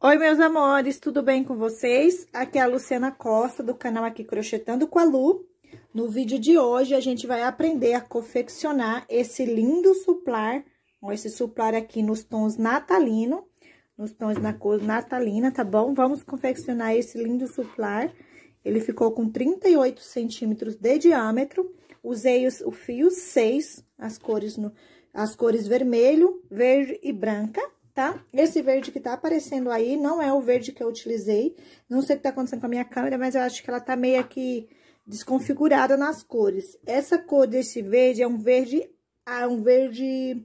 Oi, meus amores, tudo bem com vocês? Aqui é a Luciana Costa, do canal Aqui Crochetando com a Lu. No vídeo de hoje, a gente vai aprender a confeccionar esse lindo suplar, esse suplar aqui nos tons natalino, nos tons na cor natalina, tá bom? Vamos confeccionar esse lindo suplar. Ele ficou com 38 centímetros de diâmetro, usei o fio 6, as cores, no, as cores vermelho, verde e branca tá? Esse verde que tá aparecendo aí não é o verde que eu utilizei. Não sei o que tá acontecendo com a minha câmera, mas eu acho que ela tá meio aqui desconfigurada nas cores. Essa cor desse verde é um verde... Ah, é um verde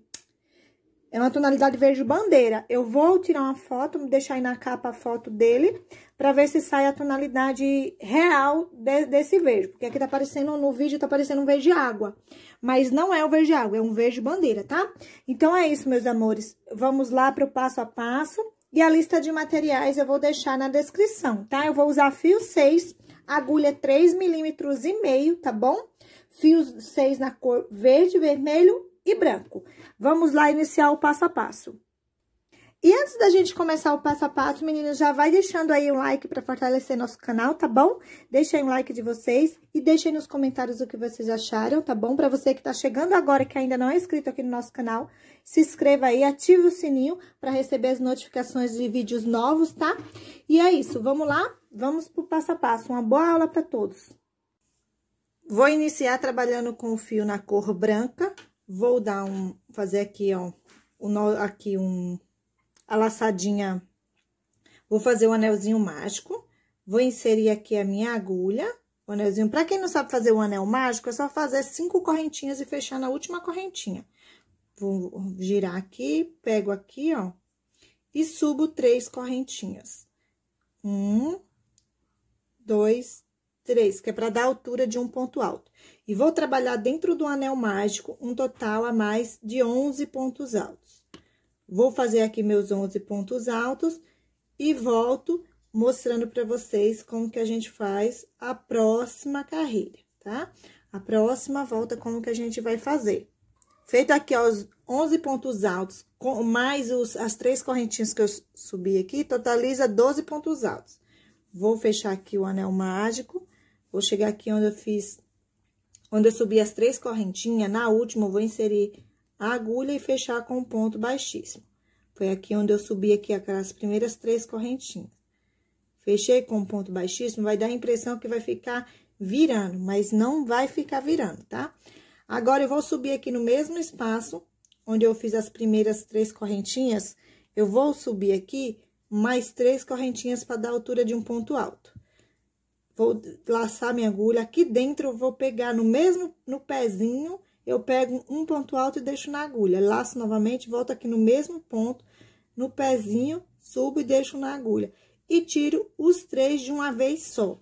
é uma tonalidade verde bandeira. Eu vou tirar uma foto, deixar aí na capa a foto dele, pra ver se sai a tonalidade real de, desse verde. Porque aqui tá aparecendo, no vídeo tá aparecendo um verde água. Mas não é o verde água, é um verde bandeira, tá? Então, é isso, meus amores. Vamos lá pro passo a passo. E a lista de materiais eu vou deixar na descrição, tá? Eu vou usar fio 6, agulha 3 milímetros e meio, tá bom? Fios 6 na cor verde, vermelho e branco. Vamos lá iniciar o passo a passo. E antes da gente começar o passo a passo, meninas, já vai deixando aí um like para fortalecer nosso canal, tá bom? Deixa aí um like de vocês e deixem nos comentários o que vocês acharam, tá bom? Para você que tá chegando agora que ainda não é inscrito aqui no nosso canal, se inscreva aí, ative o sininho para receber as notificações de vídeos novos, tá? E é isso, vamos lá? Vamos pro passo a passo. Uma boa aula para todos. Vou iniciar trabalhando com o fio na cor branca, Vou dar um, fazer aqui, ó, um, aqui um, a laçadinha, vou fazer o um anelzinho mágico. Vou inserir aqui a minha agulha, o anelzinho. Pra quem não sabe fazer o anel mágico, é só fazer cinco correntinhas e fechar na última correntinha. Vou girar aqui, pego aqui, ó, e subo três correntinhas. Um, dois, três, que é pra dar a altura de um ponto alto. E vou trabalhar dentro do anel mágico um total a mais de 11 pontos altos. Vou fazer aqui meus 11 pontos altos e volto mostrando para vocês como que a gente faz a próxima carreira, tá? A próxima volta, como que a gente vai fazer. Feito aqui ó, os 11 pontos altos, com mais os, as três correntinhas que eu subi aqui, totaliza 12 pontos altos. Vou fechar aqui o anel mágico, vou chegar aqui onde eu fiz Onde eu subi as três correntinhas, na última eu vou inserir a agulha e fechar com um ponto baixíssimo. Foi aqui onde eu subi aqui as primeiras três correntinhas. Fechei com um ponto baixíssimo, vai dar a impressão que vai ficar virando, mas não vai ficar virando, tá? Agora, eu vou subir aqui no mesmo espaço, onde eu fiz as primeiras três correntinhas, eu vou subir aqui mais três correntinhas para dar altura de um ponto alto vou laçar minha agulha, aqui dentro eu vou pegar no mesmo, no pezinho, eu pego um ponto alto e deixo na agulha. Laço novamente, volto aqui no mesmo ponto, no pezinho, subo e deixo na agulha. E tiro os três de uma vez só.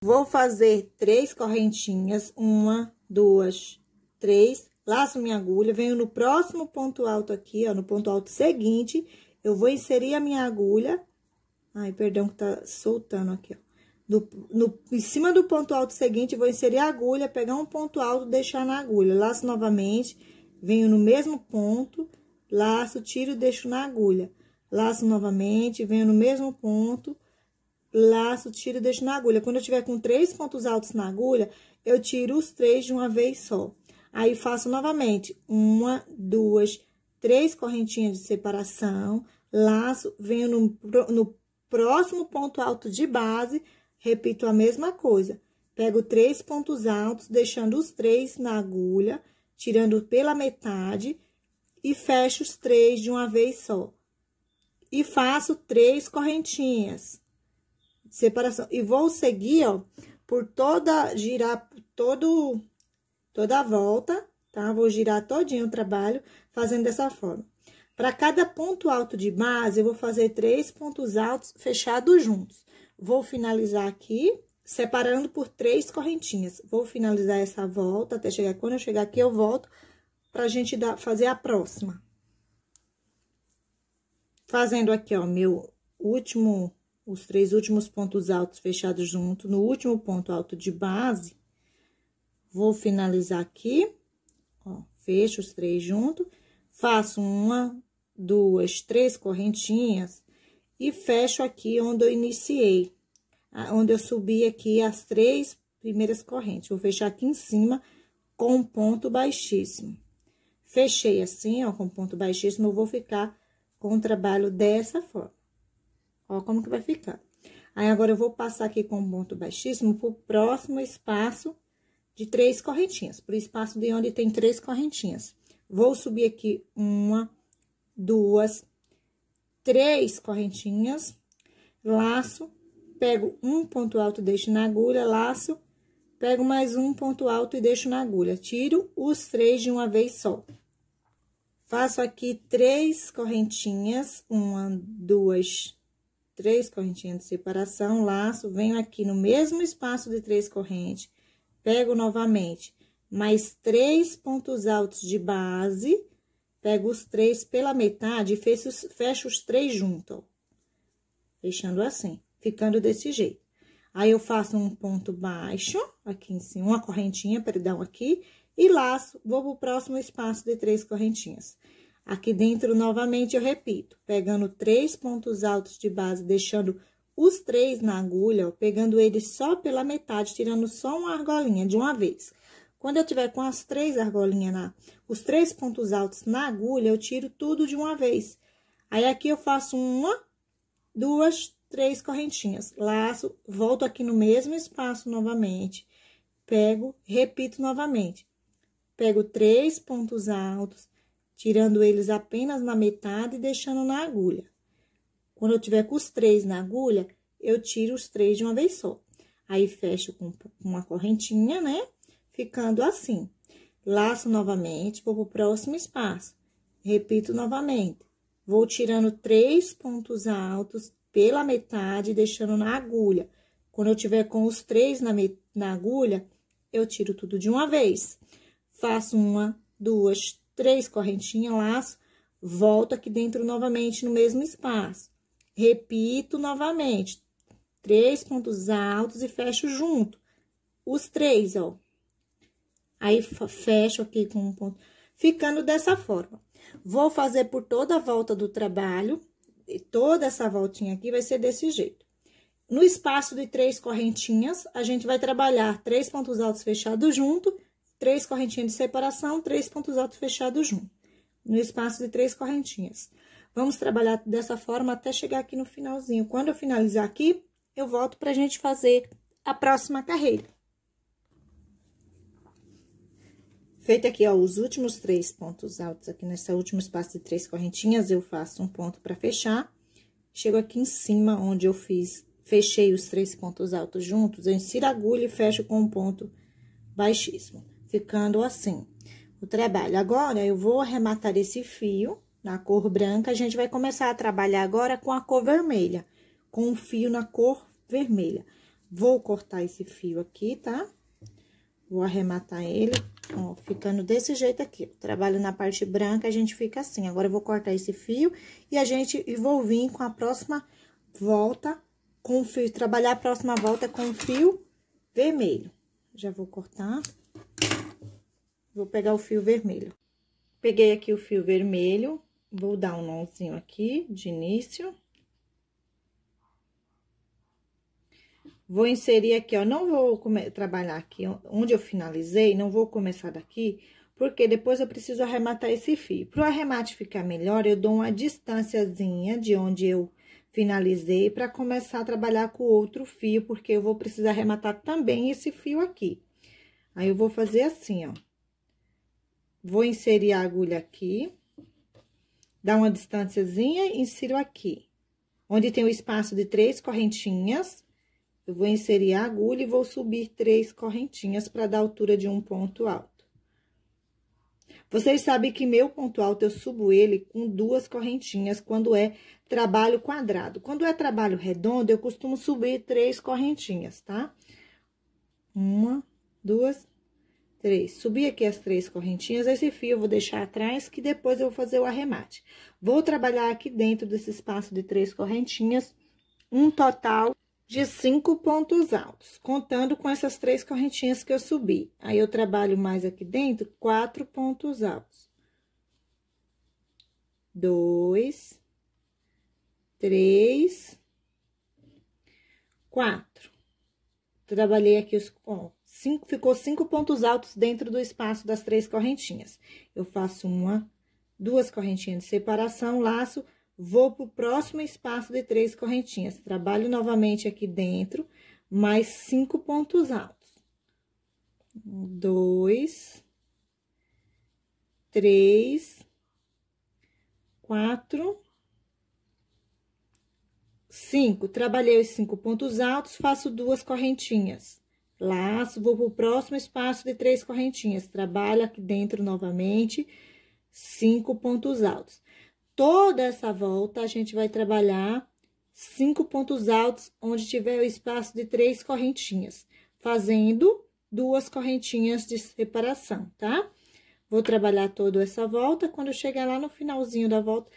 Vou fazer três correntinhas, uma, duas, três, laço minha agulha, venho no próximo ponto alto aqui, ó, no ponto alto seguinte, eu vou inserir a minha agulha. Ai, perdão que tá soltando aqui, ó. No, no, em cima do ponto alto seguinte, vou inserir a agulha, pegar um ponto alto, deixar na agulha. Laço novamente, venho no mesmo ponto, laço, tiro e deixo na agulha. Laço novamente, venho no mesmo ponto, laço, tiro e deixo na agulha. Quando eu tiver com três pontos altos na agulha, eu tiro os três de uma vez só. Aí, faço novamente, uma, duas, três correntinhas de separação, laço, venho no, no próximo ponto alto de base, Repito a mesma coisa. Pego três pontos altos, deixando os três na agulha, tirando pela metade e fecho os três de uma vez só. E faço três correntinhas de separação. E vou seguir, ó, por toda, girar todo, toda a volta, tá? Vou girar todinho o trabalho fazendo dessa forma. Para cada ponto alto de base, eu vou fazer três pontos altos fechados juntos. Vou finalizar aqui, separando por três correntinhas. Vou finalizar essa volta até chegar... Quando eu chegar aqui, eu volto pra gente dar, fazer a próxima. Fazendo aqui, ó, meu último... Os três últimos pontos altos fechados junto. No último ponto alto de base, vou finalizar aqui, ó, fecho os três junto. Faço uma, duas, três correntinhas e fecho aqui onde eu iniciei, onde eu subi aqui as três primeiras correntes. Vou fechar aqui em cima com um ponto baixíssimo. Fechei assim, ó, com ponto baixíssimo, eu vou ficar com o trabalho dessa forma. Ó, como que vai ficar. Aí, agora, eu vou passar aqui com ponto baixíssimo pro próximo espaço de três correntinhas, pro espaço de onde tem três correntinhas. Vou subir aqui uma, duas, três correntinhas, laço, pego um ponto alto e deixo na agulha, laço, pego mais um ponto alto e deixo na agulha. Tiro os três de uma vez só. Faço aqui três correntinhas, uma, duas, três correntinhas de separação, laço, venho aqui no mesmo espaço de três correntes, pego novamente mais três pontos altos de base Pega os três pela metade e fecha os, fecha os três juntos, ó. Fechando assim, ficando desse jeito. Aí, eu faço um ponto baixo, aqui em cima, uma correntinha, perdão, aqui, e laço, vou pro próximo espaço de três correntinhas. Aqui dentro, novamente, eu repito, pegando três pontos altos de base, deixando os três na agulha, ó, pegando ele só pela metade, tirando só uma argolinha de uma vez. Quando eu tiver com as três argolinhas na, os três pontos altos na agulha, eu tiro tudo de uma vez. Aí, aqui eu faço uma, duas, três correntinhas. Laço, volto aqui no mesmo espaço novamente. Pego, repito novamente. Pego três pontos altos, tirando eles apenas na metade e deixando na agulha. Quando eu tiver com os três na agulha, eu tiro os três de uma vez só. Aí, fecho com uma correntinha, né? ficando assim. Laço novamente, vou para o próximo espaço. Repito novamente. Vou tirando três pontos altos pela metade, deixando na agulha. Quando eu tiver com os três na, na agulha, eu tiro tudo de uma vez. Faço uma, duas, três correntinhas, laço, volto aqui dentro novamente no mesmo espaço. Repito novamente, três pontos altos e fecho junto. Os três, ó, Aí, fecho aqui com um ponto. Ficando dessa forma. Vou fazer por toda a volta do trabalho. E toda essa voltinha aqui vai ser desse jeito. No espaço de três correntinhas, a gente vai trabalhar três pontos altos fechados junto, três correntinhas de separação, três pontos altos fechados junto. No espaço de três correntinhas. Vamos trabalhar dessa forma até chegar aqui no finalzinho. Quando eu finalizar aqui, eu volto pra gente fazer a próxima carreira. Feito aqui, ó, os últimos três pontos altos aqui nessa última espaço de três correntinhas, eu faço um ponto para fechar. Chego aqui em cima, onde eu fiz, fechei os três pontos altos juntos, eu insiro a agulha e fecho com um ponto baixíssimo, ficando assim o trabalho. Agora, eu vou arrematar esse fio na cor branca, a gente vai começar a trabalhar agora com a cor vermelha, com o fio na cor vermelha. Vou cortar esse fio aqui, tá? Vou arrematar ele Ó, ficando desse jeito aqui. Trabalho na parte branca, a gente fica assim. Agora, eu vou cortar esse fio e a gente e vou vir com a próxima volta com o fio, trabalhar a próxima volta com o fio vermelho. Já vou cortar. Vou pegar o fio vermelho. Peguei aqui o fio vermelho, vou dar um nozinho aqui de início. Vou inserir aqui, ó, não vou trabalhar aqui onde eu finalizei, não vou começar daqui, porque depois eu preciso arrematar esse fio. Para o arremate ficar melhor, eu dou uma distânciazinha de onde eu finalizei para começar a trabalhar com outro fio, porque eu vou precisar arrematar também esse fio aqui. Aí, eu vou fazer assim, ó. Vou inserir a agulha aqui, dá uma distânciazinha e insiro aqui. Onde tem o espaço de três correntinhas, eu vou inserir a agulha e vou subir três correntinhas para dar altura de um ponto alto. Vocês sabem que meu ponto alto eu subo ele com duas correntinhas quando é trabalho quadrado. Quando é trabalho redondo, eu costumo subir três correntinhas, tá? Uma, duas, três. Subi aqui as três correntinhas, esse fio eu vou deixar atrás, que depois eu vou fazer o arremate. Vou trabalhar aqui dentro desse espaço de três correntinhas, um total de cinco pontos altos, contando com essas três correntinhas que eu subi. Aí, eu trabalho mais aqui dentro, quatro pontos altos. Dois, três, quatro. Trabalhei aqui os ó, cinco, ficou cinco pontos altos dentro do espaço das três correntinhas. Eu faço uma, duas correntinhas de separação, laço Vou para o próximo espaço de três correntinhas. Trabalho novamente aqui dentro, mais cinco pontos altos. Um, dois, três, quatro, cinco. Trabalhei os cinco pontos altos, faço duas correntinhas. Laço, vou para o próximo espaço de três correntinhas. Trabalho aqui dentro novamente, cinco pontos altos toda essa volta, a gente vai trabalhar cinco pontos altos onde tiver o espaço de três correntinhas, fazendo duas correntinhas de separação, tá? Vou trabalhar toda essa volta, quando eu chegar lá no finalzinho da volta,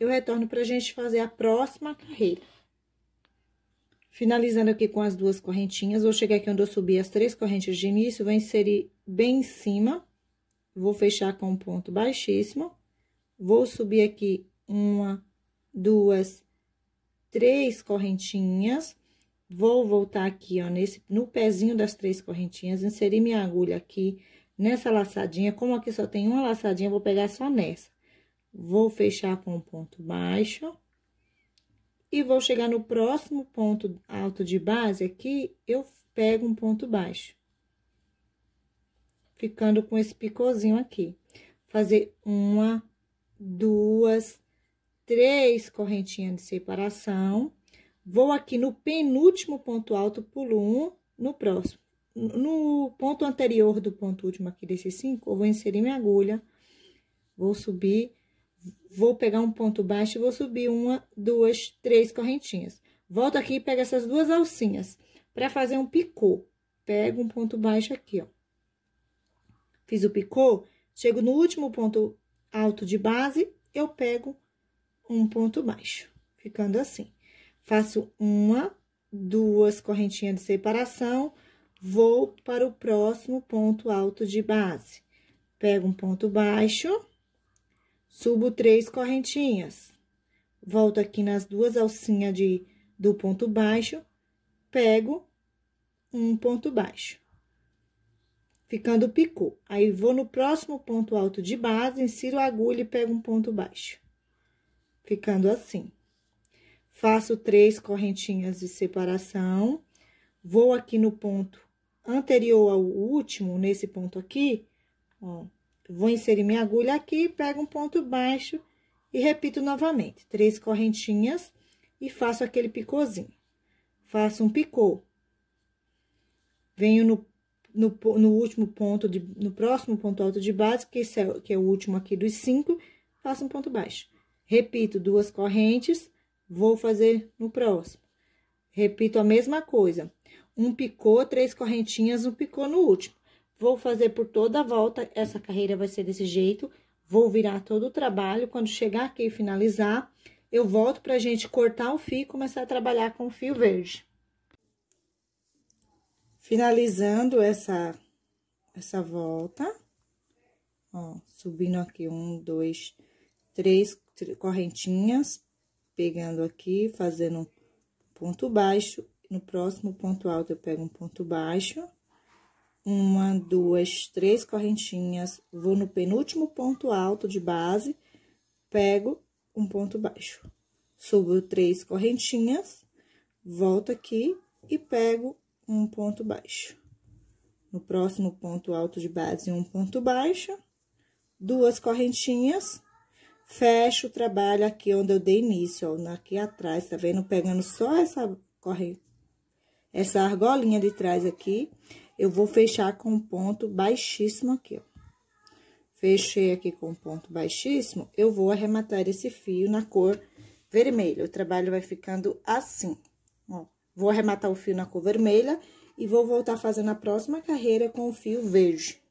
eu retorno pra gente fazer a próxima carreira. Finalizando aqui com as duas correntinhas, vou chegar aqui onde eu subi as três correntes de início, vou inserir bem em cima, vou fechar com um ponto baixíssimo, Vou subir aqui uma, duas, três correntinhas. Vou voltar aqui, ó, nesse, no pezinho das três correntinhas, inserir minha agulha aqui nessa laçadinha. Como aqui só tem uma laçadinha, vou pegar só nessa. Vou fechar com um ponto baixo. E vou chegar no próximo ponto alto de base aqui, eu pego um ponto baixo. Ficando com esse picôzinho aqui. Fazer uma, duas, três correntinhas de separação. Vou aqui no penúltimo ponto alto, pulo um, no próximo. No ponto anterior do ponto último aqui desses cinco, eu vou inserir minha agulha, vou subir, vou pegar um ponto baixo e vou subir uma, duas, três correntinhas. Volto aqui e pego essas duas alcinhas para fazer um picô. Pego um ponto baixo aqui, ó. Fiz o picô, chego no último ponto alto de base, eu pego um ponto baixo, ficando assim. Faço uma, duas correntinhas de separação, vou para o próximo ponto alto de base. Pego um ponto baixo, subo três correntinhas. Volto aqui nas duas alcinhas de, do ponto baixo, pego um ponto baixo ficando picô. Aí, vou no próximo ponto alto de base, insiro a agulha e pego um ponto baixo. Ficando assim. Faço três correntinhas de separação. Vou aqui no ponto anterior ao último, nesse ponto aqui, ó. Vou inserir minha agulha aqui, pego um ponto baixo e repito novamente. Três correntinhas e faço aquele picôzinho. Faço um picô. Venho no no, no último ponto, de, no próximo ponto alto de base, que, é, que é o último aqui dos cinco, faço um ponto baixo. Repito duas correntes, vou fazer no próximo. Repito a mesma coisa. Um picô, três correntinhas, um picô no último. Vou fazer por toda a volta, essa carreira vai ser desse jeito. Vou virar todo o trabalho, quando chegar aqui e finalizar, eu volto pra gente cortar o fio e começar a trabalhar com o fio verde. Finalizando essa, essa volta, ó, subindo aqui um, dois, três correntinhas, pegando aqui, fazendo um ponto baixo. No próximo ponto alto, eu pego um ponto baixo. Uma, duas, três correntinhas, vou no penúltimo ponto alto de base, pego um ponto baixo. Subo três correntinhas, volto aqui e pego um ponto baixo. No próximo ponto alto de base, um ponto baixo, duas correntinhas, fecho o trabalho aqui é onde eu dei início, ó, aqui atrás, tá vendo? Pegando só essa corrente, essa argolinha de trás aqui, eu vou fechar com um ponto baixíssimo aqui, ó. Fechei aqui com um ponto baixíssimo, eu vou arrematar esse fio na cor vermelha. O trabalho vai ficando assim, ó. Vou arrematar o fio na cor vermelha e vou voltar fazendo a próxima carreira com o fio verde.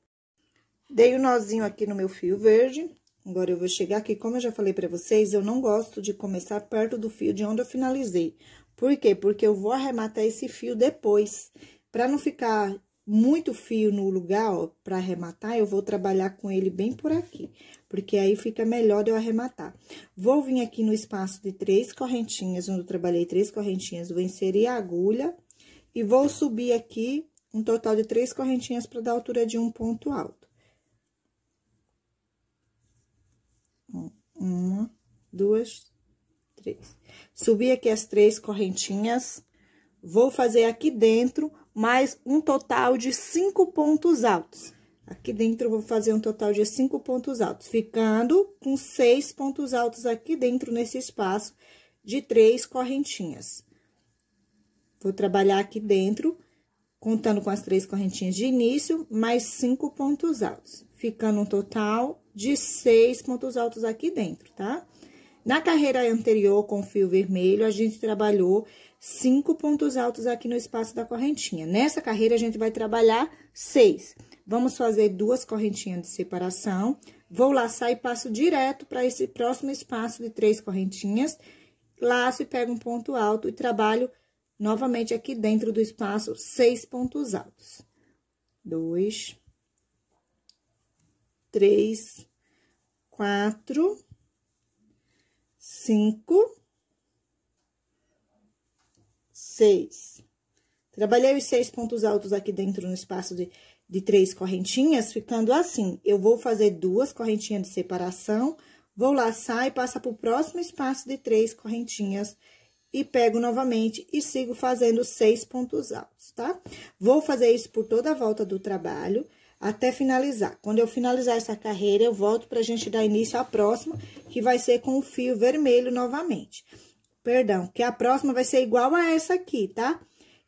Dei o um nozinho aqui no meu fio verde. Agora, eu vou chegar aqui, como eu já falei pra vocês, eu não gosto de começar perto do fio de onde eu finalizei. Por quê? Porque eu vou arrematar esse fio depois, pra não ficar muito fio no lugar para arrematar, eu vou trabalhar com ele bem por aqui, porque aí fica melhor de eu arrematar. Vou vir aqui no espaço de três correntinhas, onde eu trabalhei três correntinhas, vou inserir a agulha e vou subir aqui um total de três correntinhas para dar altura de um ponto alto. Uma, duas, três. Subi aqui as três correntinhas, vou fazer aqui dentro mais um total de cinco pontos altos. Aqui dentro, eu vou fazer um total de cinco pontos altos, ficando com seis pontos altos aqui dentro nesse espaço de três correntinhas. Vou trabalhar aqui dentro, contando com as três correntinhas de início, mais cinco pontos altos, ficando um total de seis pontos altos aqui dentro, tá? Na carreira anterior, com fio vermelho, a gente trabalhou cinco pontos altos aqui no espaço da correntinha. Nessa carreira, a gente vai trabalhar seis. Vamos fazer duas correntinhas de separação. Vou laçar e passo direto para esse próximo espaço de três correntinhas. Laço e pego um ponto alto e trabalho novamente aqui dentro do espaço seis pontos altos. Dois, três, quatro cinco, seis. Trabalhei os seis pontos altos aqui dentro no espaço de, de três correntinhas, ficando assim. Eu vou fazer duas correntinhas de separação, vou laçar e passar para o próximo espaço de três correntinhas e pego novamente e sigo fazendo seis pontos altos, tá? Vou fazer isso por toda a volta do trabalho até finalizar. Quando eu finalizar essa carreira, eu volto para a gente dar início à próxima, que vai ser com o fio vermelho novamente. Perdão, que a próxima vai ser igual a essa aqui, tá?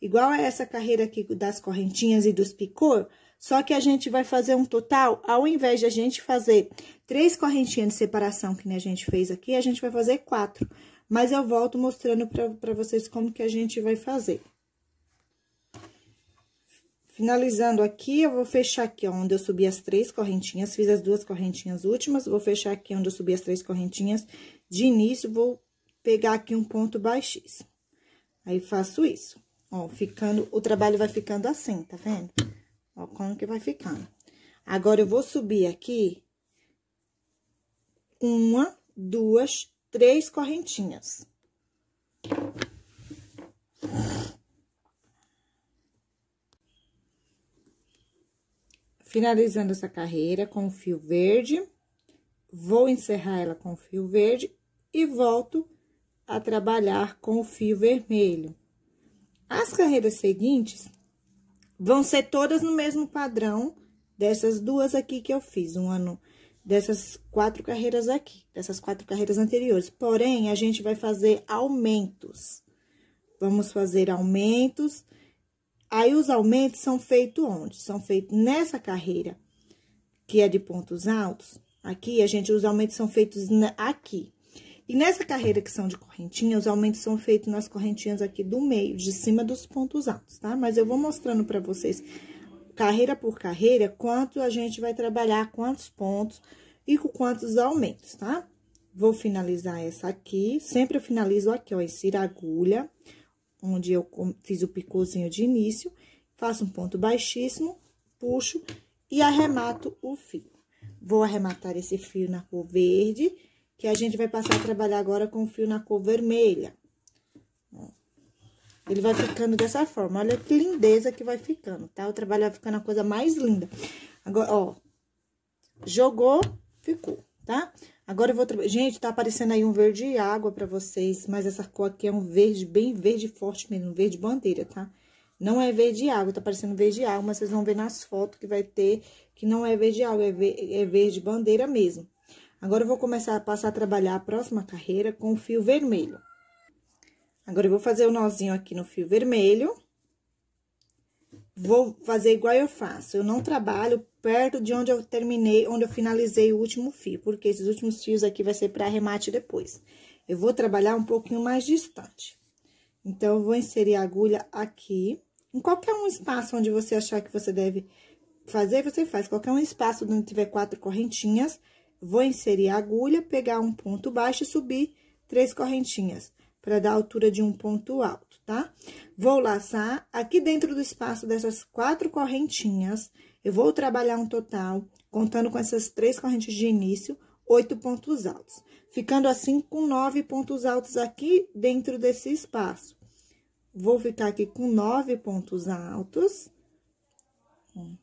Igual a essa carreira aqui das correntinhas e dos picô, só que a gente vai fazer um total, ao invés de a gente fazer três correntinhas de separação, que a gente fez aqui, a gente vai fazer quatro. Mas eu volto mostrando para vocês como que a gente vai fazer. Finalizando aqui, eu vou fechar aqui, ó, onde eu subi as três correntinhas, fiz as duas correntinhas últimas, vou fechar aqui onde eu subi as três correntinhas. De início, vou pegar aqui um ponto baixíssimo. Aí, faço isso. Ó, ficando, o trabalho vai ficando assim, tá vendo? Ó, como que vai ficando. Agora, eu vou subir aqui uma, duas, três correntinhas. Finalizando essa carreira com o fio verde, vou encerrar ela com o fio verde e volto a trabalhar com o fio vermelho. As carreiras seguintes vão ser todas no mesmo padrão dessas duas aqui que eu fiz, um ano dessas quatro carreiras aqui, dessas quatro carreiras anteriores. Porém, a gente vai fazer aumentos. Vamos fazer aumentos Aí, os aumentos são feitos onde? São feitos nessa carreira, que é de pontos altos. Aqui, a gente, os aumentos são feitos aqui. E nessa carreira que são de correntinha, os aumentos são feitos nas correntinhas aqui do meio, de cima dos pontos altos, tá? Mas eu vou mostrando para vocês, carreira por carreira, quanto a gente vai trabalhar, quantos pontos e com quantos aumentos, tá? Vou finalizar essa aqui, sempre eu finalizo aqui, ó, insira a agulha onde eu fiz o picôzinho de início, faço um ponto baixíssimo, puxo e arremato o fio. Vou arrematar esse fio na cor verde, que a gente vai passar a trabalhar agora com o fio na cor vermelha. Ele vai ficando dessa forma, olha que lindeza que vai ficando, tá? O trabalho vai ficando a coisa mais linda. Agora, ó, jogou, ficou, tá? Agora eu vou... Gente, tá aparecendo aí um verde água pra vocês, mas essa cor aqui é um verde bem verde forte mesmo, um verde bandeira, tá? Não é verde água, tá parecendo verde água, mas vocês vão ver nas fotos que vai ter que não é verde água, é, ver, é verde bandeira mesmo. Agora eu vou começar a passar a trabalhar a próxima carreira com o fio vermelho. Agora eu vou fazer o um nozinho aqui no fio vermelho vou fazer igual eu faço. Eu não trabalho perto de onde eu terminei, onde eu finalizei o último fio, porque esses últimos fios aqui vai ser para arremate depois. Eu vou trabalhar um pouquinho mais distante. Então, eu vou inserir a agulha aqui. Em qualquer um espaço onde você achar que você deve fazer, você faz. Qualquer um espaço onde tiver quatro correntinhas, vou inserir a agulha, pegar um ponto baixo e subir três correntinhas, para dar a altura de um ponto alto tá? Vou laçar aqui dentro do espaço dessas quatro correntinhas, eu vou trabalhar um total, contando com essas três correntes de início, oito pontos altos. Ficando assim com nove pontos altos aqui dentro desse espaço. Vou ficar aqui com nove pontos altos. Um.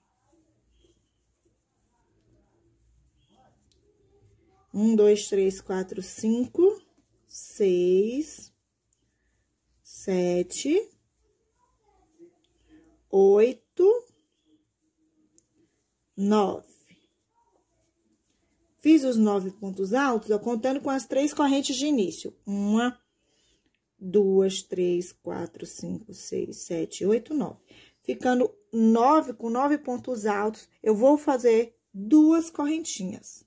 Um, dois, três, quatro, cinco, seis, sete, oito, nove. Fiz os nove pontos altos, eu contando com as três correntes de início. Uma, duas, três, quatro, cinco, seis, sete, oito, nove. Ficando nove com nove pontos altos, eu vou fazer duas correntinhas.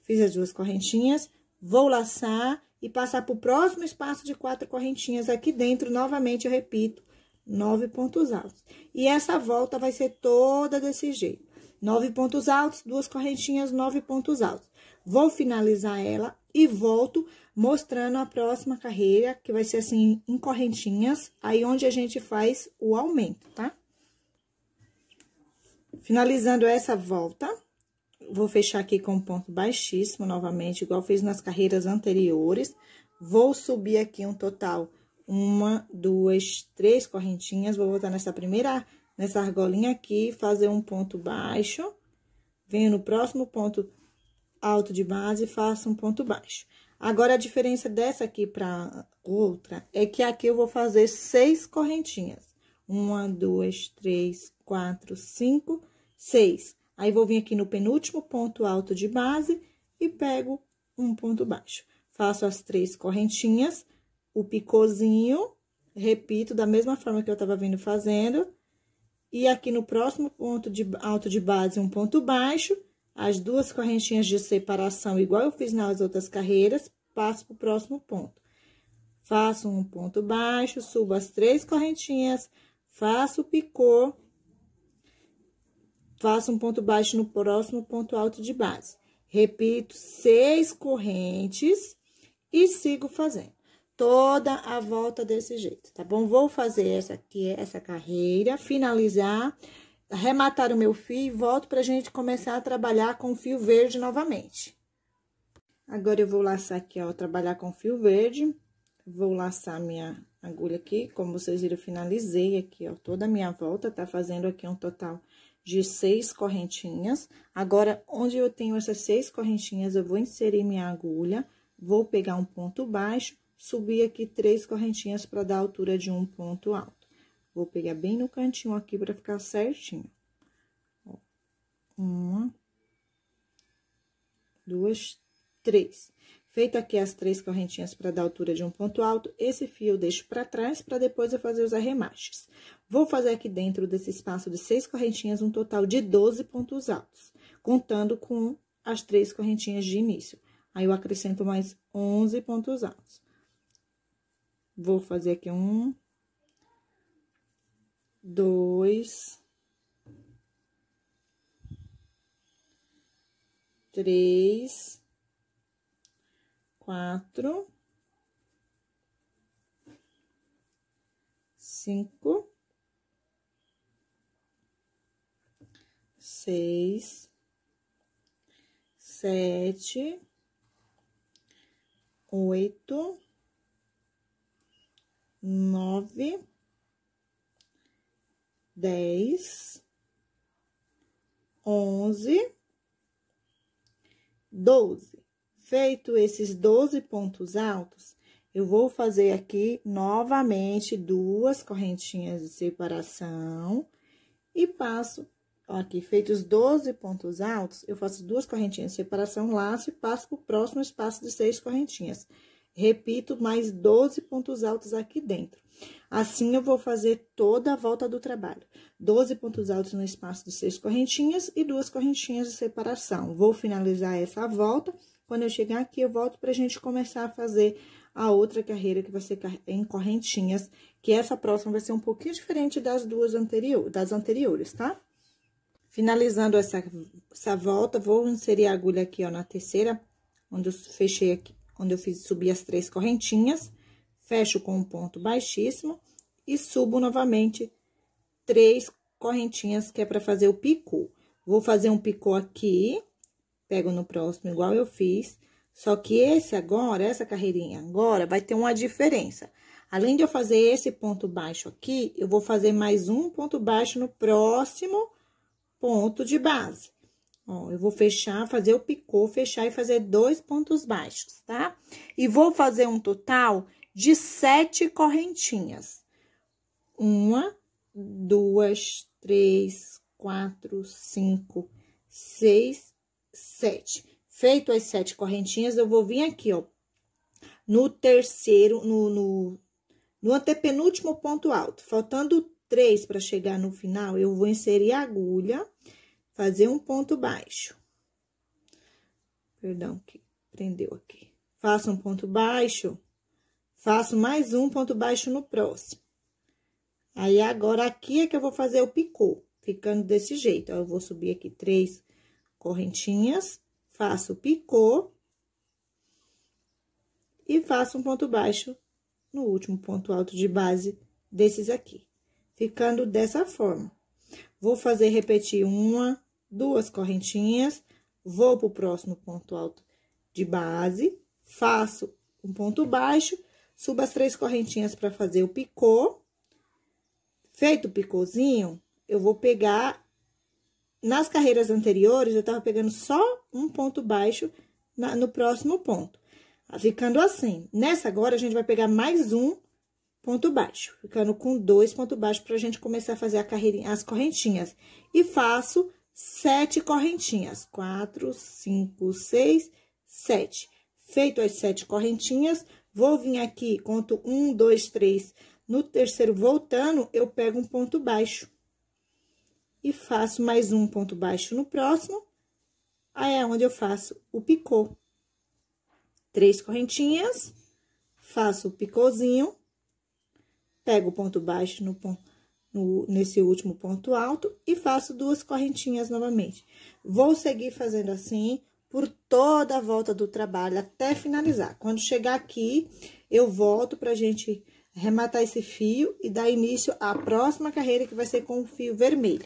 Fiz as duas correntinhas, vou laçar e passar para o próximo espaço de quatro correntinhas aqui dentro, novamente, eu repito, nove pontos altos. E essa volta vai ser toda desse jeito. Nove pontos altos, duas correntinhas, nove pontos altos. Vou finalizar ela e volto mostrando a próxima carreira, que vai ser assim, em correntinhas, aí onde a gente faz o aumento, tá? Finalizando essa volta vou fechar aqui com um ponto baixíssimo novamente, igual fiz nas carreiras anteriores. Vou subir aqui um total, uma, duas, três correntinhas. Vou voltar nessa primeira, nessa argolinha aqui, fazer um ponto baixo. Venho no próximo ponto alto de base e faço um ponto baixo. Agora, a diferença dessa aqui para outra é que aqui eu vou fazer seis correntinhas. Uma, duas, três, quatro, cinco, seis. Aí, vou vir aqui no penúltimo ponto alto de base e pego um ponto baixo. Faço as três correntinhas, o picôzinho, repito da mesma forma que eu estava vindo fazendo. E aqui no próximo ponto de, alto de base, um ponto baixo, as duas correntinhas de separação, igual eu fiz nas outras carreiras, passo para o próximo ponto. Faço um ponto baixo, subo as três correntinhas, faço o picô Faça um ponto baixo no próximo ponto alto de base. Repito seis correntes e sigo fazendo toda a volta desse jeito, tá bom? Vou fazer essa aqui, essa carreira, finalizar, rematar o meu fio e volto pra gente começar a trabalhar com fio verde novamente. Agora, eu vou laçar aqui, ó, trabalhar com fio verde. Vou laçar minha agulha aqui, como vocês viram, finalizei aqui, ó, toda a minha volta, tá fazendo aqui um total de seis correntinhas. Agora, onde eu tenho essas seis correntinhas, eu vou inserir minha agulha, vou pegar um ponto baixo, subir aqui três correntinhas para dar a altura de um ponto alto. Vou pegar bem no cantinho aqui para ficar certinho. uma, duas, três. Feita aqui as três correntinhas para dar a altura de um ponto alto, esse fio eu deixo para trás para depois eu fazer os arremates. Vou fazer aqui dentro desse espaço de seis correntinhas um total de 12 pontos altos, contando com as três correntinhas de início. Aí, eu acrescento mais 11 pontos altos. Vou fazer aqui um, dois, três, quatro, cinco, seis, sete, oito, nove, dez, onze, doze. Feito esses doze pontos altos, eu vou fazer aqui novamente duas correntinhas de separação e passo então, aqui, feitos 12 pontos altos, eu faço duas correntinhas de separação, laço e passo para o próximo espaço de seis correntinhas. Repito, mais 12 pontos altos aqui dentro. Assim, eu vou fazer toda a volta do trabalho. 12 pontos altos no espaço de seis correntinhas e duas correntinhas de separação. Vou finalizar essa volta. Quando eu chegar aqui, eu volto para a gente começar a fazer a outra carreira que vai ser em correntinhas, que essa próxima vai ser um pouquinho diferente das duas anteriores, das anteriores, tá? Finalizando essa, essa volta, vou inserir a agulha aqui, ó, na terceira, onde eu fechei aqui, onde eu fiz subir as três correntinhas, fecho com um ponto baixíssimo e subo novamente três correntinhas que é para fazer o picô. Vou fazer um picô aqui, pego no próximo igual eu fiz, só que esse agora, essa carreirinha agora, vai ter uma diferença. Além de eu fazer esse ponto baixo aqui, eu vou fazer mais um ponto baixo no próximo ponto de base. Ó, eu vou fechar, fazer o picô, fechar e fazer dois pontos baixos, tá? E vou fazer um total de sete correntinhas. Uma, duas, três, quatro, cinco, seis, sete. Feito as sete correntinhas, eu vou vir aqui, ó, no terceiro, no, no, no antepenúltimo ponto alto, faltando três para chegar no final, eu vou inserir a agulha, fazer um ponto baixo. Perdão, que prendeu aqui. Faço um ponto baixo, faço mais um ponto baixo no próximo. Aí, agora, aqui é que eu vou fazer o picô, ficando desse jeito. eu vou subir aqui três correntinhas, faço o picô e faço um ponto baixo no último ponto alto de base desses aqui ficando dessa forma. Vou fazer repetir uma, duas correntinhas, vou para o próximo ponto alto de base, faço um ponto baixo, subo as três correntinhas para fazer o picô. Feito o picôzinho, eu vou pegar... Nas carreiras anteriores, eu estava pegando só um ponto baixo na, no próximo ponto. Tá ficando assim. Nessa agora, a gente vai pegar mais um ponto baixo, ficando com dois pontos baixos para a gente começar a fazer a carreirinha, as correntinhas. E faço sete correntinhas, quatro, cinco, seis, sete. Feito as sete correntinhas, vou vir aqui, conto um, dois, três. No terceiro voltando, eu pego um ponto baixo. E faço mais um ponto baixo no próximo. Aí é onde eu faço o picô. Três correntinhas, faço o picôzinho Pego o ponto baixo no, no, nesse último ponto alto e faço duas correntinhas novamente. Vou seguir fazendo assim por toda a volta do trabalho até finalizar. Quando chegar aqui, eu volto pra gente arrematar esse fio e dar início à próxima carreira, que vai ser com o fio vermelho.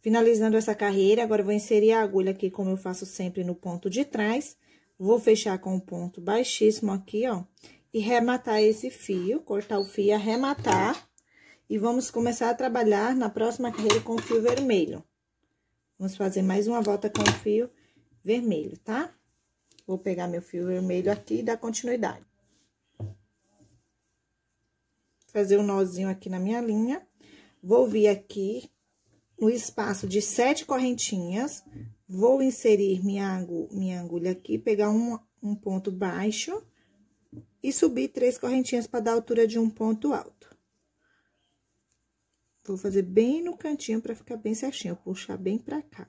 Finalizando essa carreira, agora vou inserir a agulha aqui, como eu faço sempre no ponto de trás, Vou fechar com um ponto baixíssimo aqui, ó. E rematar esse fio, cortar o fio arrematar. E vamos começar a trabalhar na próxima carreira com o fio vermelho. Vamos fazer mais uma volta com o fio vermelho, tá? Vou pegar meu fio vermelho aqui e dar continuidade. Fazer um nozinho aqui na minha linha. Vou vir aqui no espaço de sete correntinhas, Vou inserir minha, agulha, aqui, pegar um, um ponto baixo e subir três correntinhas para dar a altura de um ponto alto. Vou fazer bem no cantinho para ficar bem certinho, puxar bem para cá.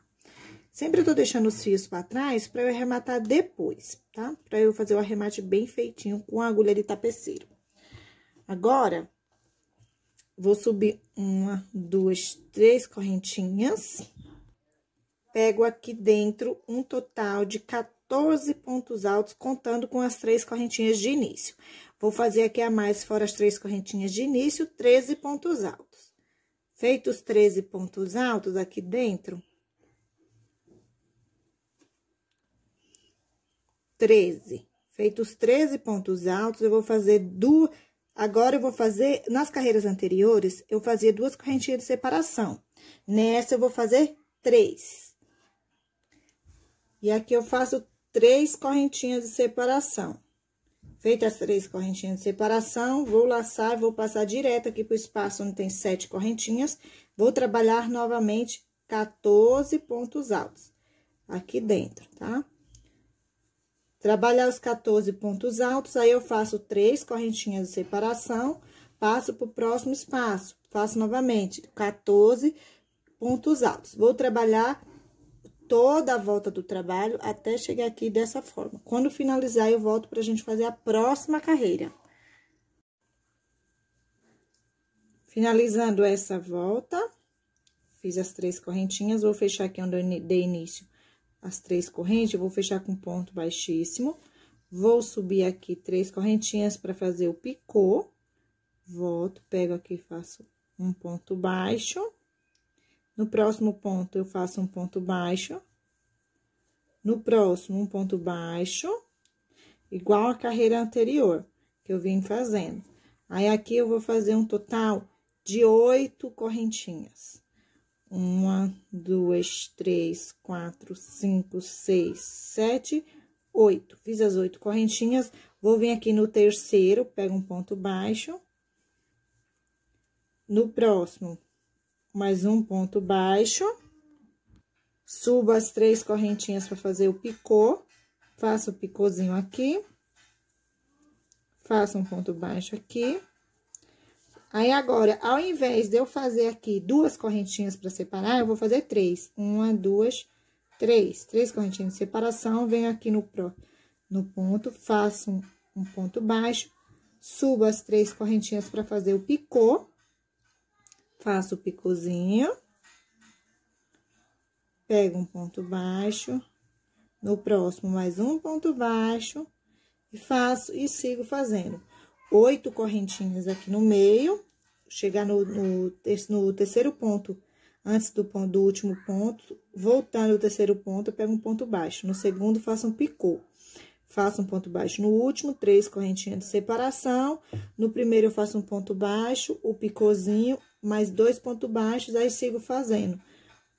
Sempre eu tô deixando os fios para trás para eu arrematar depois, tá? Para eu fazer o arremate bem feitinho com a agulha de tapeceiro. Agora, vou subir uma, duas, três correntinhas pego aqui dentro um total de 14 pontos altos, contando com as três correntinhas de início. Vou fazer aqui a mais fora as três correntinhas de início, 13 pontos altos. Feitos 13 pontos altos aqui dentro, 13. Feitos 13 pontos altos, eu vou fazer duas... Agora, eu vou fazer... Nas carreiras anteriores, eu fazia duas correntinhas de separação. Nessa, eu vou fazer três. E aqui eu faço três correntinhas de separação. Feitas as três correntinhas de separação, vou laçar e vou passar direto aqui para o espaço onde tem sete correntinhas. Vou trabalhar novamente 14 pontos altos aqui dentro, tá? Trabalhar os 14 pontos altos, aí eu faço três correntinhas de separação, passo para o próximo espaço, faço novamente 14 pontos altos. Vou trabalhar toda a volta do trabalho até chegar aqui dessa forma. Quando finalizar, eu volto para a gente fazer a próxima carreira. Finalizando essa volta, fiz as três correntinhas, vou fechar aqui onde dei início as três correntes, vou fechar com ponto baixíssimo. Vou subir aqui três correntinhas para fazer o picô. Volto, pego aqui, faço um ponto baixo. No próximo ponto, eu faço um ponto baixo. No próximo, um ponto baixo, igual a carreira anterior que eu vim fazendo. Aí, aqui eu vou fazer um total de oito correntinhas. Uma, duas, três, quatro, cinco, seis, sete, oito. Fiz as oito correntinhas. Vou vir aqui no terceiro, pego um ponto baixo. No próximo, mais um ponto baixo, subo as três correntinhas para fazer o picô, faço o picôzinho aqui, faço um ponto baixo aqui. Aí, agora, ao invés de eu fazer aqui duas correntinhas para separar, eu vou fazer três. Uma, duas, três. Três correntinhas de separação, venho aqui no, pro, no ponto, faço um, um ponto baixo, subo as três correntinhas para fazer o picô. Faço o picozinho. Pego um ponto baixo. No próximo, mais um ponto baixo. E faço e sigo fazendo. Oito correntinhas aqui no meio. Chegar no, no, no terceiro ponto antes do, ponto, do último ponto, voltando ao terceiro ponto, eu pego um ponto baixo. No segundo, faço um picô. Faço um ponto baixo no último, três correntinhas de separação. No primeiro, eu faço um ponto baixo, o picôzinho mais dois pontos baixos, aí sigo fazendo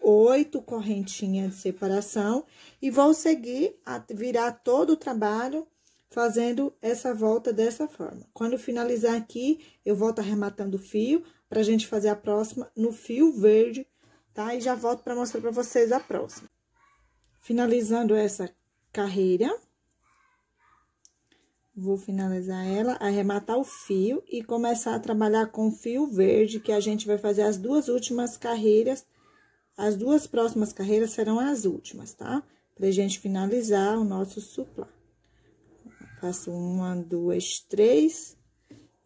oito correntinhas de separação e vou seguir a virar todo o trabalho fazendo essa volta dessa forma. Quando finalizar aqui, eu volto arrematando o fio pra gente fazer a próxima no fio verde, tá? E já volto para mostrar para vocês a próxima. Finalizando essa carreira, Vou finalizar ela, arrematar o fio e começar a trabalhar com fio verde, que a gente vai fazer as duas últimas carreiras. As duas próximas carreiras serão as últimas, tá? Pra gente finalizar o nosso suplá. Faço uma, duas, três.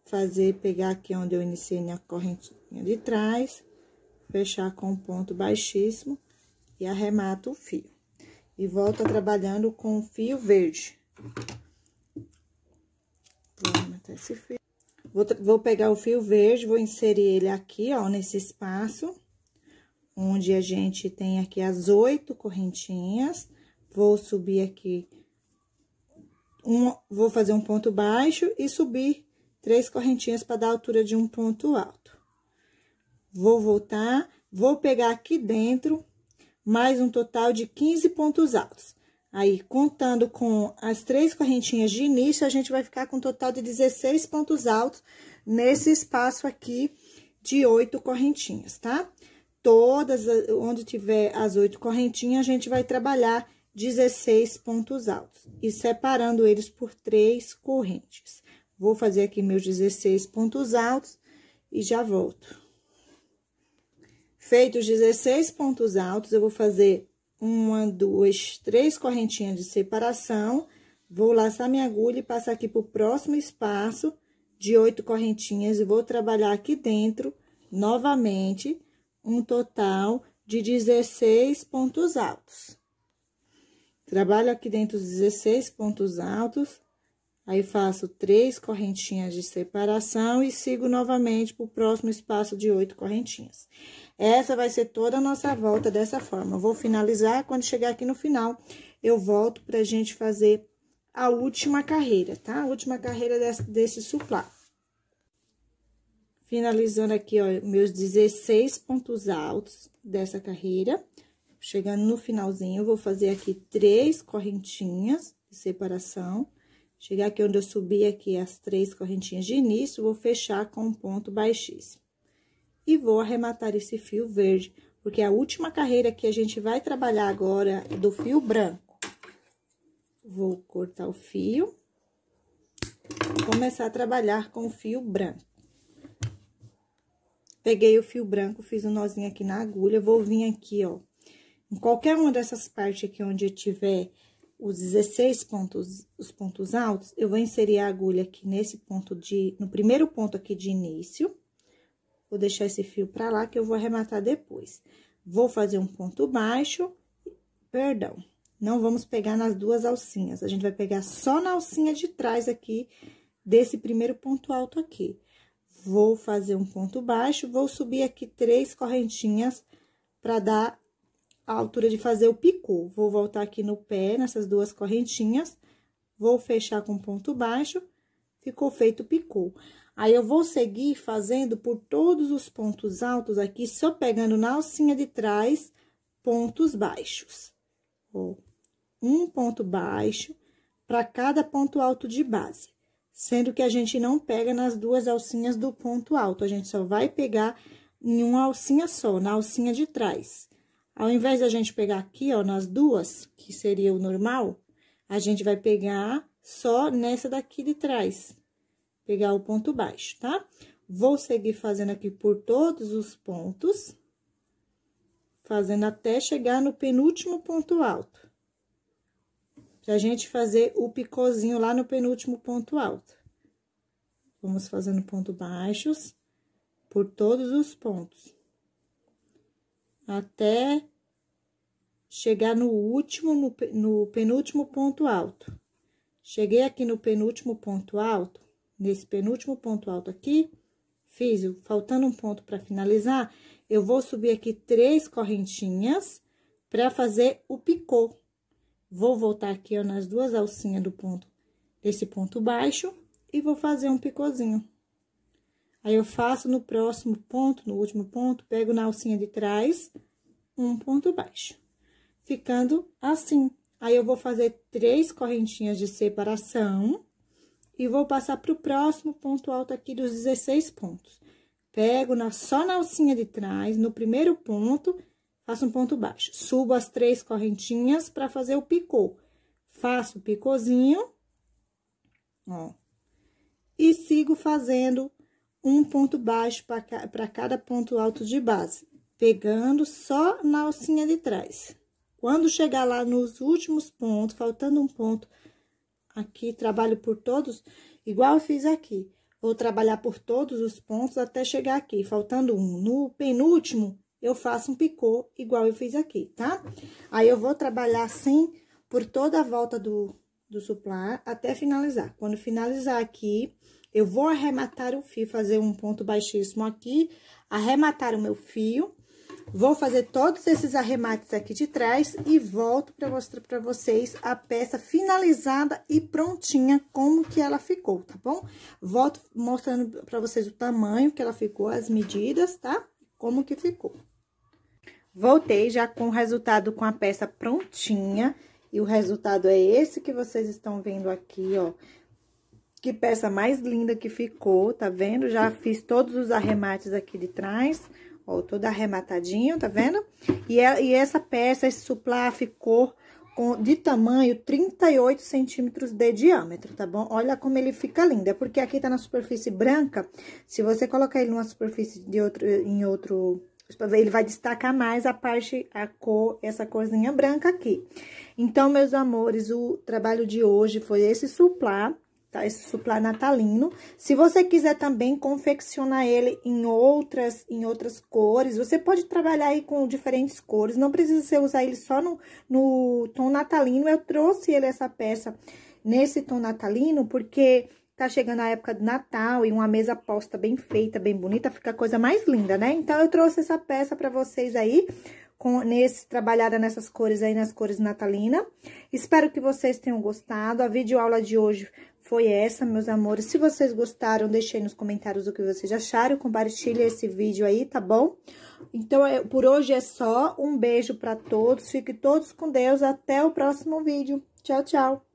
Fazer, pegar aqui onde eu iniciei minha correntinha de trás. Fechar com um ponto baixíssimo e arremato o fio. E volta trabalhando com fio verde. Vou esse fio. Vou, vou pegar o fio verde, vou inserir ele aqui, ó, nesse espaço. Onde a gente tem aqui as oito correntinhas. Vou subir aqui um, vou fazer um ponto baixo e subir três correntinhas para dar a altura de um ponto alto. Vou voltar, vou pegar aqui dentro mais um total de 15 pontos altos. Aí, contando com as três correntinhas de início, a gente vai ficar com um total de 16 pontos altos nesse espaço aqui de oito correntinhas, tá? Todas, onde tiver as oito correntinhas, a gente vai trabalhar 16 pontos altos e separando eles por três correntes. Vou fazer aqui meus 16 pontos altos e já volto. Feitos 16 pontos altos, eu vou fazer uma, duas, três correntinhas de separação, vou laçar minha agulha e passar aqui pro próximo espaço de oito correntinhas e vou trabalhar aqui dentro, novamente, um total de 16 pontos altos. Trabalho aqui dentro 16 pontos altos, aí faço três correntinhas de separação e sigo novamente pro próximo espaço de oito correntinhas. Essa vai ser toda a nossa volta dessa forma. vou finalizar, quando chegar aqui no final, eu volto pra gente fazer a última carreira, tá? A última carreira desse, desse suplá. Finalizando aqui, ó, meus 16 pontos altos dessa carreira. Chegando no finalzinho, eu vou fazer aqui três correntinhas de separação. Chegar aqui onde eu subi aqui as três correntinhas de início, vou fechar com um ponto baixíssimo e vou arrematar esse fio verde, porque a última carreira que a gente vai trabalhar agora é do fio branco. Vou cortar o fio, começar a trabalhar com o fio branco. Peguei o fio branco, fiz um nozinho aqui na agulha, vou vir aqui, ó, em qualquer uma dessas partes aqui onde tiver os 16 pontos, os pontos altos, eu vou inserir a agulha aqui nesse ponto de, no primeiro ponto aqui de início. Vou deixar esse fio pra lá, que eu vou arrematar depois. Vou fazer um ponto baixo, perdão, não vamos pegar nas duas alcinhas. A gente vai pegar só na alcinha de trás aqui, desse primeiro ponto alto aqui. Vou fazer um ponto baixo, vou subir aqui três correntinhas pra dar a altura de fazer o picô. Vou voltar aqui no pé, nessas duas correntinhas, vou fechar com ponto baixo, ficou feito o picô. Aí, eu vou seguir fazendo por todos os pontos altos aqui, só pegando na alcinha de trás, pontos baixos. Ó, um ponto baixo para cada ponto alto de base. Sendo que a gente não pega nas duas alcinhas do ponto alto, a gente só vai pegar em uma alcinha só, na alcinha de trás. Ao invés da gente pegar aqui, ó, nas duas, que seria o normal, a gente vai pegar só nessa daqui de trás, pegar o ponto baixo, tá? Vou seguir fazendo aqui por todos os pontos, fazendo até chegar no penúltimo ponto alto. Pra gente fazer o picôzinho lá no penúltimo ponto alto. Vamos fazendo pontos baixos por todos os pontos. Até chegar no último, no, no penúltimo ponto alto. Cheguei aqui no penúltimo ponto alto, nesse penúltimo ponto alto aqui, fiz, faltando um ponto para finalizar, eu vou subir aqui três correntinhas para fazer o picô. Vou voltar aqui ó, nas duas alcinhas do ponto, desse ponto baixo, e vou fazer um picôzinho. Aí, eu faço no próximo ponto, no último ponto, pego na alcinha de trás, um ponto baixo. Ficando assim. Aí, eu vou fazer três correntinhas de separação e vou passar para o próximo ponto alto aqui dos 16 pontos. Pego na, só na alcinha de trás, no primeiro ponto, faço um ponto baixo. Subo as três correntinhas para fazer o picô. Faço o picôzinho, ó. E sigo fazendo um ponto baixo para cada ponto alto de base, pegando só na alcinha de trás. Quando chegar lá nos últimos pontos, faltando um ponto Aqui trabalho por todos, igual eu fiz aqui. Vou trabalhar por todos os pontos até chegar aqui, faltando um. No penúltimo, eu faço um picô igual eu fiz aqui, tá? Aí, eu vou trabalhar assim por toda a volta do, do suplar até finalizar. Quando finalizar aqui, eu vou arrematar o fio, fazer um ponto baixíssimo aqui, arrematar o meu fio Vou fazer todos esses arremates aqui de trás e volto para mostrar para vocês a peça finalizada e prontinha, como que ela ficou, tá bom? Volto mostrando para vocês o tamanho que ela ficou, as medidas, tá? Como que ficou. Voltei já com o resultado com a peça prontinha, e o resultado é esse que vocês estão vendo aqui, ó. Que peça mais linda que ficou, tá vendo? Já fiz todos os arremates aqui de trás, Ó, toda arrematadinho, tá vendo? E, é, e essa peça, esse suplá ficou com, de tamanho 38 centímetros de diâmetro, tá bom? Olha como ele fica lindo. É porque aqui tá na superfície branca. Se você colocar ele numa superfície de outro, em outro ele vai destacar mais a parte, a cor, essa corzinha branca aqui. Então, meus amores, o trabalho de hoje foi esse suplá tá? Esse suplá natalino. Se você quiser também confeccionar ele em outras, em outras cores, você pode trabalhar aí com diferentes cores. Não precisa você usar ele só no, no tom natalino. Eu trouxe ele, essa peça, nesse tom natalino, porque tá chegando a época do Natal e uma mesa posta bem feita, bem bonita, fica a coisa mais linda, né? Então, eu trouxe essa peça para vocês aí, com nesse trabalhada nessas cores aí, nas cores natalina. Espero que vocês tenham gostado. A videoaula de hoje foi essa, meus amores. Se vocês gostaram, deixem nos comentários o que vocês acharam. Compartilhe esse vídeo aí, tá bom? Então, é, por hoje é só. Um beijo para todos. Fiquem todos com Deus. Até o próximo vídeo. Tchau, tchau.